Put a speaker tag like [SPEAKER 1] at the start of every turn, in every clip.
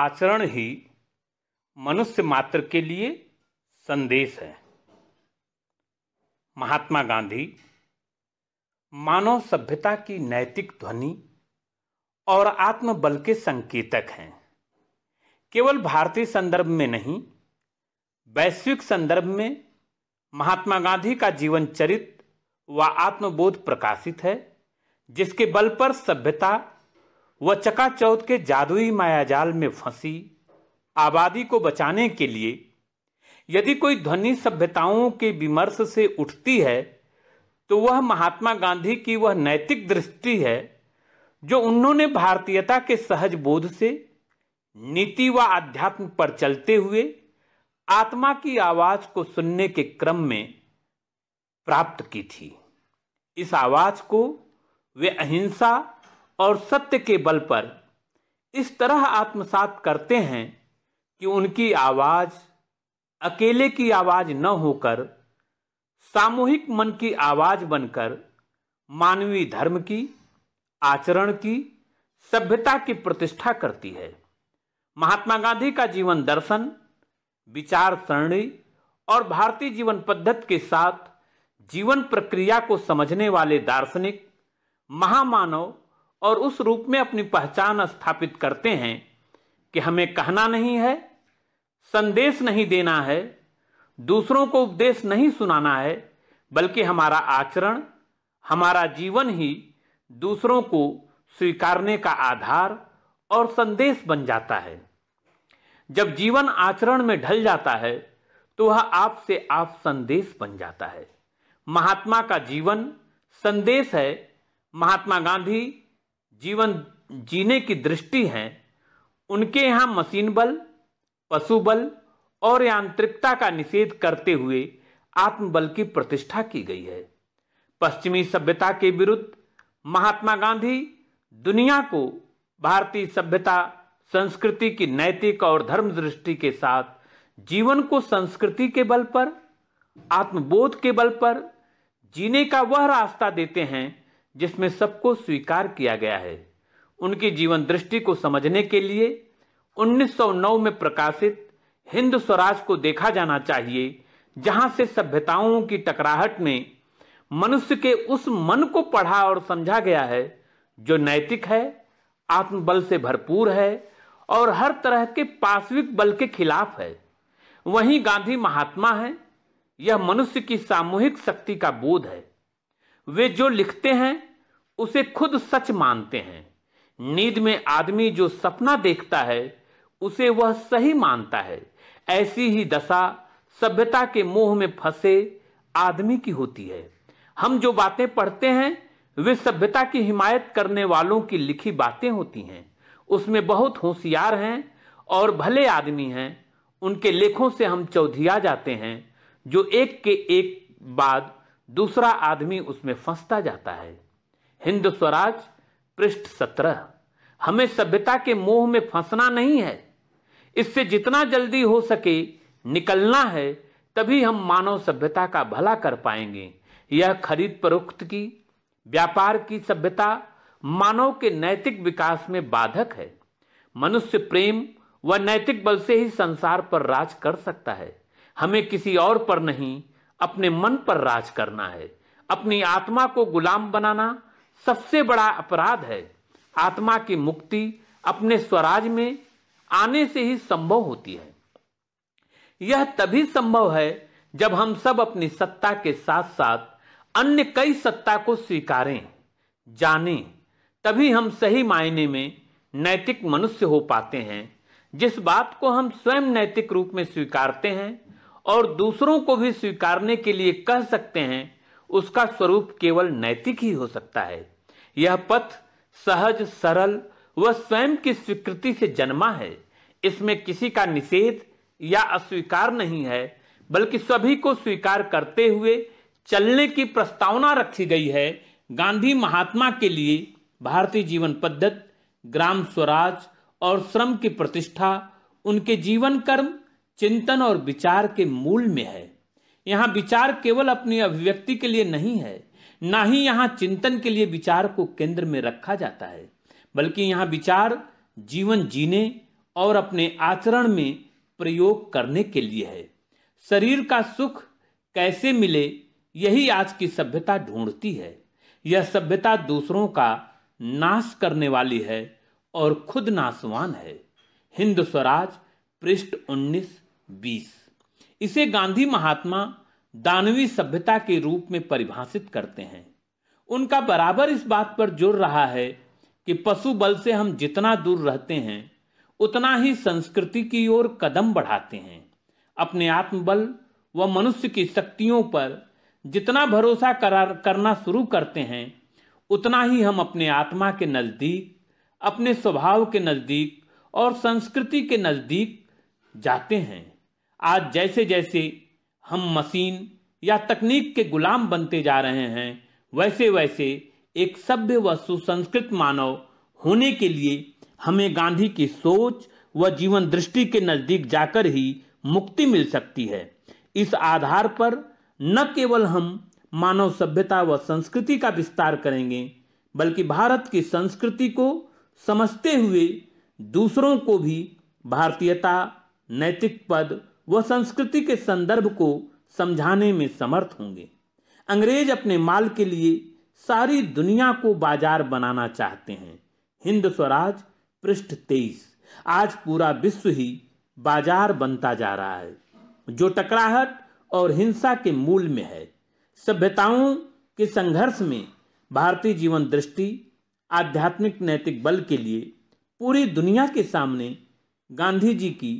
[SPEAKER 1] आचरण ही मनुष्य मात्र के लिए संदेश है महात्मा गांधी मानव सभ्यता की नैतिक ध्वनि और आत्मबल के संकेतक हैं केवल भारतीय संदर्भ में नहीं वैश्विक संदर्भ में महात्मा गांधी का जीवन चरित्र व आत्मबोध प्रकाशित है जिसके बल पर सभ्यता वह चकाचौथ के जादुई मायाजाल में फंसी आबादी को बचाने के लिए यदि कोई ध्वनि सभ्यताओं के विमर्श से उठती है तो वह महात्मा गांधी की वह नैतिक दृष्टि है जो उन्होंने भारतीयता के सहज बोध से नीति व आध्यात्म पर चलते हुए आत्मा की आवाज को सुनने के क्रम में प्राप्त की थी इस आवाज को वे अहिंसा और सत्य के बल पर इस तरह आत्मसात करते हैं कि उनकी आवाज अकेले की आवाज न होकर सामूहिक मन की आवाज बनकर मानवीय धर्म की आचरण की सभ्यता की प्रतिष्ठा करती है महात्मा गांधी का जीवन दर्शन विचार सरणी और भारतीय जीवन पद्धति के साथ जीवन प्रक्रिया को समझने वाले दार्शनिक महामानव और उस रूप में अपनी पहचान स्थापित करते हैं कि हमें कहना नहीं है संदेश नहीं देना है दूसरों को उपदेश नहीं सुनाना है बल्कि हमारा आचरण हमारा जीवन ही दूसरों को स्वीकारने का आधार और संदेश बन जाता है जब जीवन आचरण में ढल जाता है तो वह आपसे आप संदेश बन जाता है महात्मा का जीवन संदेश है महात्मा गांधी जीवन जीने की दृष्टि है उनके यहाँ मशीन बल पशु बल और यांत्रिकता का निषेध करते हुए आत्मबल की प्रतिष्ठा की गई है पश्चिमी सभ्यता के विरुद्ध महात्मा गांधी दुनिया को भारतीय सभ्यता संस्कृति की नैतिक और धर्म दृष्टि के साथ जीवन को संस्कृति के बल पर आत्मबोध के बल पर जीने का वह रास्ता देते हैं जिसमें सबको स्वीकार किया गया है उनकी जीवन दृष्टि को समझने के लिए 1909 में प्रकाशित हिंद स्वराज को देखा जाना चाहिए जहां से सभ्यताओं की टकराहट में मनुष्य के उस मन को पढ़ा और समझा गया है जो नैतिक है आत्मबल से भरपूर है और हर तरह के पाश्विक बल के खिलाफ है वहीं गांधी महात्मा है यह मनुष्य की सामूहिक शक्ति का बोध है वे जो लिखते हैं उसे खुद सच मानते हैं नींद में आदमी जो सपना देखता है उसे वह सही मानता है ऐसी ही दशा सभ्यता के मोह में फंसे आदमी की होती है हम जो बातें पढ़ते हैं वे सभ्यता की हिमायत करने वालों की लिखी बातें होती हैं उसमें बहुत होशियार हैं और भले आदमी हैं उनके लेखों से हम चौधिया जाते हैं जो एक के एक बाद दूसरा आदमी उसमें फंसता जाता है हिंद स्वराज पृष्ठ सत्रह हमें सभ्यता के मोह में फंसना नहीं है इससे जितना जल्दी हो सके निकलना है तभी हम मानव सभ्यता का भला कर पाएंगे यह खरीद परोक्त की व्यापार की सभ्यता मानव के नैतिक विकास में बाधक है मनुष्य प्रेम व नैतिक बल से ही संसार पर राज कर सकता है हमें किसी और पर नहीं अपने मन पर राज करना है अपनी आत्मा को गुलाम बनाना सबसे बड़ा अपराध है आत्मा की मुक्ति अपने स्वराज में आने से ही संभव होती है यह तभी संभव है जब हम सब अपनी सत्ता के साथ साथ अन्य कई सत्ता को स्वीकारें जानें तभी हम सही मायने में नैतिक मनुष्य हो पाते हैं जिस बात को हम स्वयं नैतिक रूप में स्वीकारते हैं और दूसरों को भी स्वीकारने के लिए कह सकते हैं उसका स्वरूप केवल नैतिक ही हो सकता है यह पथ सहज सरल व स्वयं की स्वीकृति से जन्मा है इसमें किसी का निषेध या अस्वीकार नहीं है बल्कि सभी को स्वीकार करते हुए चलने की प्रस्तावना रखी गई है गांधी महात्मा के लिए भारतीय जीवन पद्धति ग्राम स्वराज और श्रम की प्रतिष्ठा उनके जीवन कर्म चिंतन और विचार के मूल में है यहाँ विचार केवल अपनी अभिव्यक्ति के लिए नहीं है ना ही यहाँ चिंतन के लिए विचार को केंद्र में रखा जाता है बल्कि यहाँ विचार जीवन जीने और अपने आचरण में प्रयोग करने के लिए है शरीर का सुख कैसे मिले यही आज की सभ्यता ढूंढती है यह सभ्यता दूसरों का नाश करने वाली है और खुद नाशवान है हिंद स्वराज पृष्ठ उन्नीस बीस इसे गांधी महात्मा दानवी सभ्यता के रूप में परिभाषित करते हैं उनका बराबर इस बात पर जुड़ रहा है कि पशु बल से हम जितना दूर रहते हैं उतना ही संस्कृति की ओर कदम बढ़ाते हैं अपने आत्मबल व मनुष्य की शक्तियों पर जितना भरोसा करार करना शुरू करते हैं उतना ही हम अपने आत्मा के नज़दीक अपने स्वभाव के नज़दीक और संस्कृति के नज़दीक जाते हैं आज जैसे जैसे हम मशीन या तकनीक के गुलाम बनते जा रहे हैं वैसे वैसे एक सभ्य व सुसंस्कृत मानव होने के लिए हमें गांधी की सोच व जीवन दृष्टि के नज़दीक जाकर ही मुक्ति मिल सकती है इस आधार पर न केवल हम मानव सभ्यता व संस्कृति का विस्तार करेंगे बल्कि भारत की संस्कृति को समझते हुए दूसरों को भी भारतीयता नैतिक पद वह संस्कृति के संदर्भ को समझाने में समर्थ होंगे अंग्रेज अपने माल के लिए सारी दुनिया को बाजार बनाना चाहते हैं हिंद स्वराज पृष्ठ तेईस आज पूरा विश्व ही बाजार बनता जा रहा है जो टकराहट और हिंसा के मूल में है सभ्यताओं के संघर्ष में भारतीय जीवन दृष्टि आध्यात्मिक नैतिक बल के लिए पूरी दुनिया के सामने गांधी जी की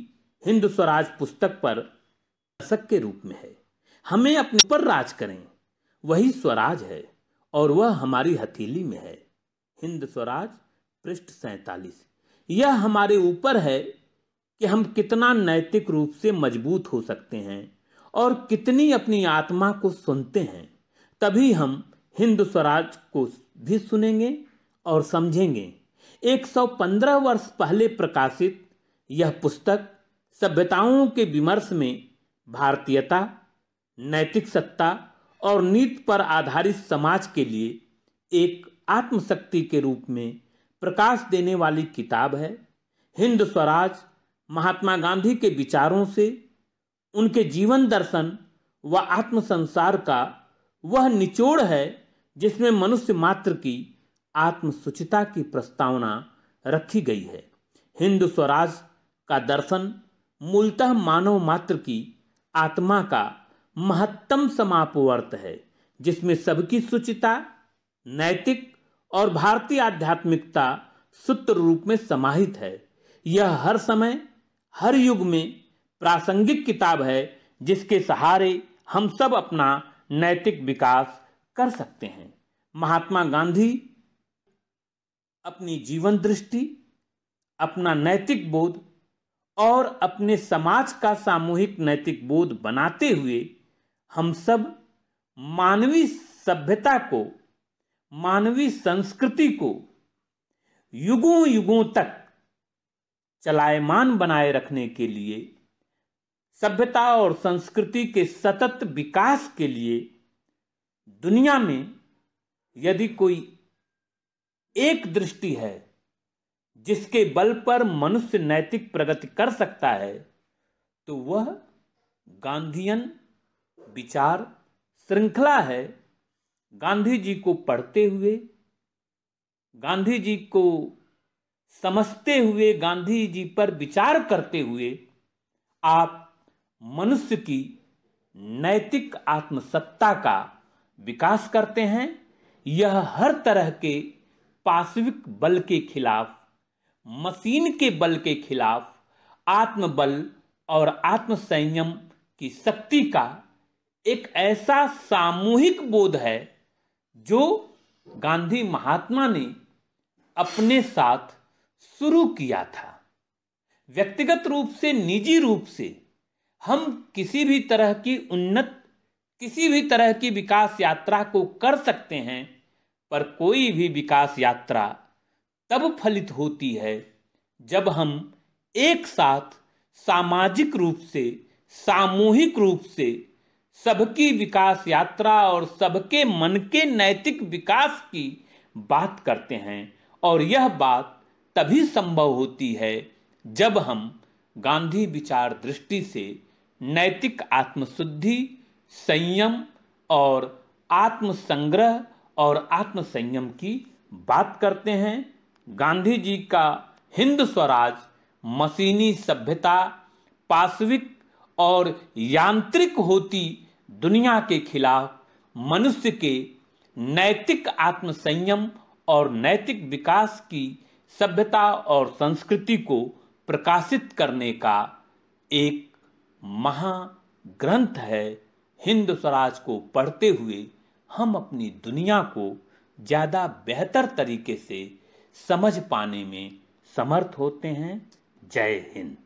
[SPEAKER 1] हिंद स्वराज पुस्तक पर दर्शक के रूप में है हमें अपने पर राज करें वही स्वराज है और वह हमारी हथेली में है हिंद स्वराज पृष्ठ सैतालीस यह हमारे ऊपर है कि हम कितना नैतिक रूप से मजबूत हो सकते हैं और कितनी अपनी आत्मा को सुनते हैं तभी हम हिंद स्वराज को भी सुनेंगे और समझेंगे 115 वर्ष पहले प्रकाशित यह पुस्तक सभ्यताओं के विमर्श में भारतीयता नैतिक सत्ता और नीति पर आधारित समाज के लिए एक आत्मशक्ति के रूप में प्रकाश देने वाली किताब है हिंद स्वराज महात्मा गांधी के विचारों से उनके जीवन दर्शन व आत्मसंसार का वह निचोड़ है जिसमें मनुष्य मात्र की आत्मसुचिता की प्रस्तावना रखी गई है हिंद स्वराज का दर्शन मूलतः मानव मात्र की आत्मा का महत्तम समापवर्त है जिसमें सबकी सुचिता नैतिक और भारतीय आध्यात्मिकता सूत्र रूप में समाहित है यह हर समय हर युग में प्रासंगिक किताब है जिसके सहारे हम सब अपना नैतिक विकास कर सकते हैं महात्मा गांधी अपनी जीवन दृष्टि अपना नैतिक बोध और अपने समाज का सामूहिक नैतिक बोध बनाते हुए हम सब मानवीय सभ्यता को मानवीय संस्कृति को युगों युगों तक चलायमान बनाए रखने के लिए सभ्यता और संस्कृति के सतत विकास के लिए दुनिया में यदि कोई एक दृष्टि है जिसके बल पर मनुष्य नैतिक प्रगति कर सकता है तो वह गांधीयन विचार श्रृंखला है गांधी जी को पढ़ते हुए गांधी जी को समझते हुए गांधी जी पर विचार करते हुए आप मनुष्य की नैतिक आत्मसत्ता का विकास करते हैं यह हर तरह के पाश्विक बल के खिलाफ मशीन के बल के खिलाफ आत्मबल और आत्मसंयम की शक्ति का एक ऐसा सामूहिक बोध है जो गांधी महात्मा ने अपने साथ शुरू किया था व्यक्तिगत रूप से निजी रूप से हम किसी भी तरह की उन्नत किसी भी तरह की विकास यात्रा को कर सकते हैं पर कोई भी विकास यात्रा तब फलित होती है जब हम एक साथ सामाजिक रूप से सामूहिक रूप से सबकी विकास यात्रा और सबके मन के नैतिक विकास की बात करते हैं और यह बात तभी संभव होती है जब हम गांधी विचार दृष्टि से नैतिक आत्मशुद्धि संयम और आत्मसंग्रह और आत्मसंयम की बात करते हैं गांधी जी का हिंद स्वराज मशीनी सभ्यता पाश्विक और यांत्रिक होती दुनिया के खिलाफ मनुष्य के नैतिक आत्मसंयम और नैतिक विकास की सभ्यता और संस्कृति को प्रकाशित करने का एक महाग्रंथ है हिंद स्वराज को पढ़ते हुए हम अपनी दुनिया को ज़्यादा बेहतर तरीके से समझ पाने में समर्थ होते हैं जय हिंद